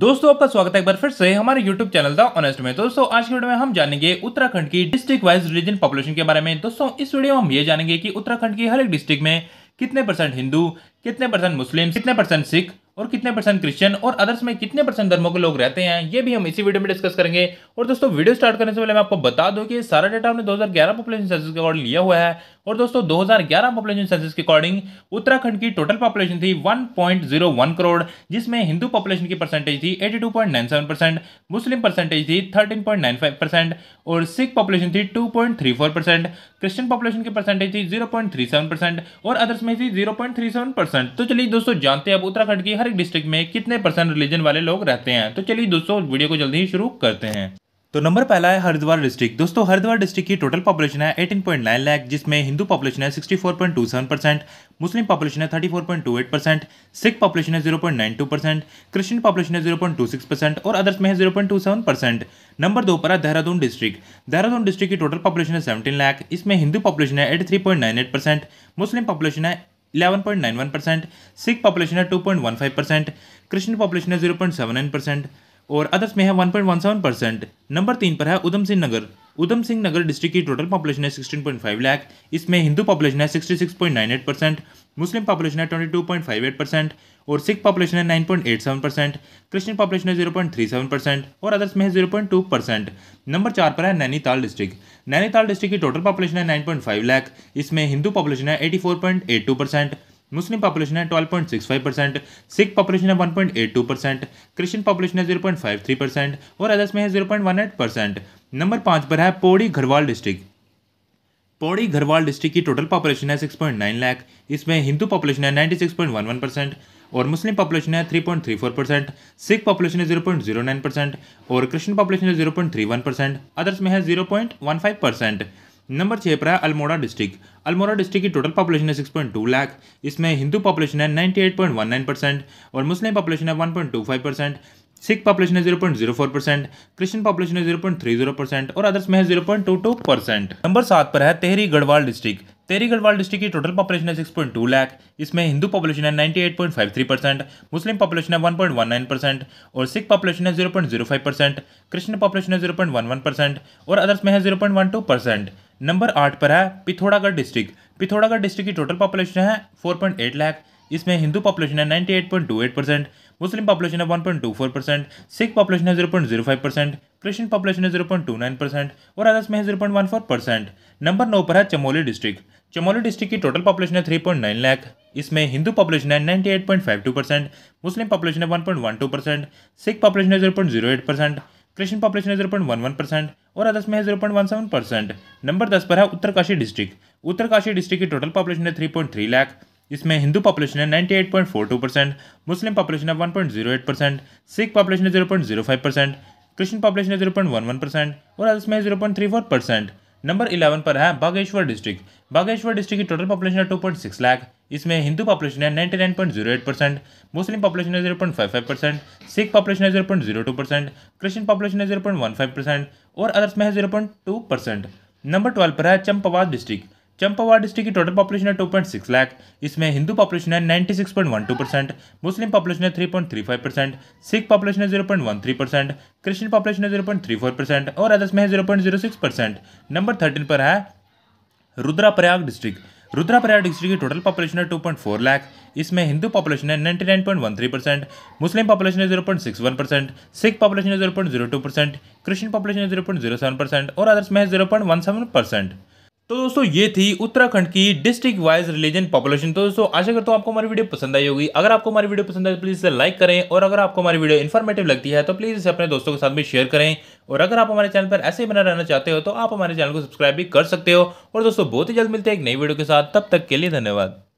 दोस्तों आपका स्वागत है एक बार फिर से हमारे YouTube चैनल द ऑनेस्ट में दोस्तों आज की वीडियो में हम जानेंगे उत्तराखंड की डिस्ट्रिक्ट वाइज रिलीजन पॉपुलेशन के बारे में दोस्तों इस वीडियो में हम ये जानेंगे कि उत्तराखंड की हर एक डिस्ट्रिक्ट में कितने परसेंट हिंदू कितने परसेंट मुस्लिम कितने परसेंट सिख और कितने परसेंट क्रिश्चियन और अदर्स में कितने परसेंट धर्मों के लोग रहते हैं ये भी हम इसी वीडियो में डिस्कस करेंगे और दोस्तों वीडियो स्टार्ट करने से पहले मैं आपको बता दूं कि सारा डाटा हमने 2011 पॉपुलेशन सर्वे के अकॉर्डिंग लिया हुआ है और दोस्तों 2011 पॉपुलेशन सेंसिस के अकॉर्डिंग उत्तराखंड की टोटल पॉपुलेशन थी 1.01 करोड़ जिसमें हिंदू पॉपुलेशन की परसेंटेज थी 82.97 परसेंट मुस्लिम परसेंटेज थी 13.95 परसेंट और सिख पॉपुलेशन थी 2.34 परसेंट क्रिश्चियन पॉपुलेशन की परसेंटेज थी 0.37 परसेंट और अदर्स में थी 0.37 परसेंट तो चलिए दोस्तों जानते हैं अब उत्तराखंड की हर एक डिस्ट्रिक्ट में कितने परसेंट रिलीजन वाले लोग रहते हैं तो चलिए दोस्तों वीडियो को जल्दी ही शुरू करते हैं तो नंबर पहला है हरिद्वार डिस्ट्रिक्ट दोस्तों हरिद्वार डिस्ट्रिक्ट की टोटल पॉपुलेशन है 18.9 लाख जिसमें हिंदू पॉपुलेशन है 64.27 परसेंट मुस्लिम पॉपुलेशन है 34.28 परसेंट सिख पॉपुलेशन है 0.92 परसेंट क्रिश्चियन पॉपुलेशन है 0.26 परसेंट और अदर्स में है 0.27 परसेंट नंबर दो पर है देहरादून डिस्ट्रिक्ट देहरादून डिस्ट्रिक्ट की टोटल पॉपुलेशन है सेवेंटीन लाख इसमें हिंदू पॉपुलेशन है एटी परसेंट मुस्लिम पॉपुलेशन है 11.91 परसेंट सिख पॉपुलेशन है 2.15 परसेंट क्रिश्चियन पॉपुलेशन है 0.79 परसेंट और अदर्स में है 1.17 परसेंट नंबर तीन पर है उधम सिंह नगर उधम सिंह नगर डिस्ट्रिक्ट की टोटल पॉपुलेशन है 16.5 लाख इसमें हिंदू पॉपुलेशन है 66.98 परसेंट मुस्लिम पॉपुलेशन है 22.58 परसेंट और सिख पॉपुलेशन है 9.87 परसेंट क्रिश्चियन पॉपुलेशन है 0.37 परसेंट और अदर्स में है 0.2 परसेंट नंबर चार पर है नैनीताल डिस्ट्रिक्ट नैनीताल डिस्ट्रिक्ट की टोटल पॉपुलेशन है 9.5 लाख इसमें हिंदू पॉपुलेशन है 84.82 परसेंट मुस्लिम पॉपुलेशन है 12.65 परसेंट सिख पॉपुलेशन है 1.82 परसेंट क्रिश्चियन पॉपुलेशन है 0.53 परसेंट और अदर्स में है 0.18 परसेंट नंबर पाँच पर है पौड़ी घरवाल डिस्ट्रिक्ट पौड़ी घरवाल डिस्ट्रिक्ट की टोटल पॉपुलेशन है 6.9 लाख इसमें हिंदू पॉपुलेशन है 96.11 परसेंट और मुस्लिम पॉपुलेशन है 3.34 परसेंट सिख पॉपुलेशन है 0.09 परसेंट और क्रिश्चियन पॉपुलेशन है 0.31 परसेंट अदर्स में है 0.15 परसेंट नंबर छः पर है अल्मोड़ा डिस्ट्रिक्ट अल्मोड़ा डिस्ट्रिक्ट की टोटल पॉपुलेशन है 6.2 लाख इसमें हिंदू पॉपुलेशन है 98.19 परसेंट और मुस्लिम पॉपुलेशन है 1.25 परसेंट सिख पॉपुलेशन है 0.04 परसेंट क्रिश्चियन पॉपुलेशन है 0.30 परसेंट और अदर्स में है 0.22 परसेंट नंबर सात पर है तेहरी गढ़वाल डिस्ट्रिक्ट तेहरी गढ़वाल डिस्ट्रिक्ट की टोटल पॉपुलेशन है 6.2 लाख इसमें हिंदू पॉपुलेशन है 98.53 परसेंट मुस्लिम पॉपुलेशन है 1.19 परसेंट और सिख पॉपुलेशन है 0.05 परसेंट क्रिश्चियन पॉपुलेशन है 0.11 परसेंट और अदर्स में है 0.12 परसेंट नंबर आठ पर है पिथौरागढ़ डिस्ट्रिक्ट पिथौरागढ़ डिस्ट्रिक्ट की टोटल पॉपुलेशन है फोर पॉइंट एट लाख इसमें हिंदू पॉपुलेशन है 98.28 eight point two eight percent Muslim population है one point two four percent Sikh population है zero point zero five percent Christian population है zero point two nine percent और others में है zero point one four percent number नौ पर है Chamoli district Chamoli district की टोटल पॉपुलेशन है थ्री पॉइंट नाइन लाख इसमें हिंदू पॉपुलेशन है 98.52 eight point five two percent Muslim population है one point one two percent Sikh population है zero point zero eight percent Christian population है zero point one one percent और others में है zero point one seven percent number दस पर है Uttarkashi district Uttarkashi district की टोटल पॉपुलेशन है थ्री पॉइंट थ्री लाख इसमें हिंदू पॉपुलेशन है ninety eight point four two percent Muslim population है one point zero eight percent Sikh population है zero point zero five percent Christian population है zero point one one percent और others में है zero point three four percent number eleven पर है Bageshwar district Bageshwar district की total population है टू पॉइंट सिक्स लाख इसमें हिंदू पॉपुलेशन है ninety nine point zero eight percent Muslim population है zero point five five percent Sikh population है zero point zero two percent Christian population है zero point one five percent और others में है zero point two percent number twelve पर है Champawat district Champawat district की total population है 2.6 लाख इसमें हिंदू पॉपुलेशन है 96.12 परसेंट मुस्लिम पॉपुलेशन है 3.35 परसेंट सिख पॉपुलेशन है 0.13 परसेंट क्रिश्चियन पॉपुलेशन है 0.34 परसेंट और अदर्स में है 0.06 परसेंट नंबर थर्टीन पर है रुद्राप्रयाग डिस्ट्रिक्ट रुद्राप्रयाग डिस्ट्रिक्ट की टोटल पॉपुलेशन है 2.4 लाख इसमें हिंदू पॉपुलेशन है 99.13 परसेंट मुस्लिम पॉपुलेशन है 0.61 परसेंट सिख पॉपुलेशन है 0.02 परसेंट क्रिश्चियन पॉपुलेशन है 0.07 परसेंट और अदर्स में है 0.17 परसेंट तो दोस्तों ये थी उत्तराखंड की डिस्ट्रिक्ट वाइज रिलीजन पॉपुलेशन तो दोस्तों आशा करता हूँ आपको हमारी वीडियो पसंद आई होगी अगर आपको हमारी वीडियो पसंद आए तो प्लीज़ इसे लाइक करें और अगर आपको हमारी वीडियो इन्फॉर्मेटिव लगती है तो प्लीज़ इसे अपने दोस्तों के साथ भी शेयर करें और अगर आप हमारे चैनल पर ऐसे ही बना रहना चाहते हो तो आप हमारे चैनल को सब्सक्राइब भी कर सकते हो और दोस्तों बहुत ही जल्द मिलते हैं एक नई वीडियो के साथ तब तक के लिए धन्यवाद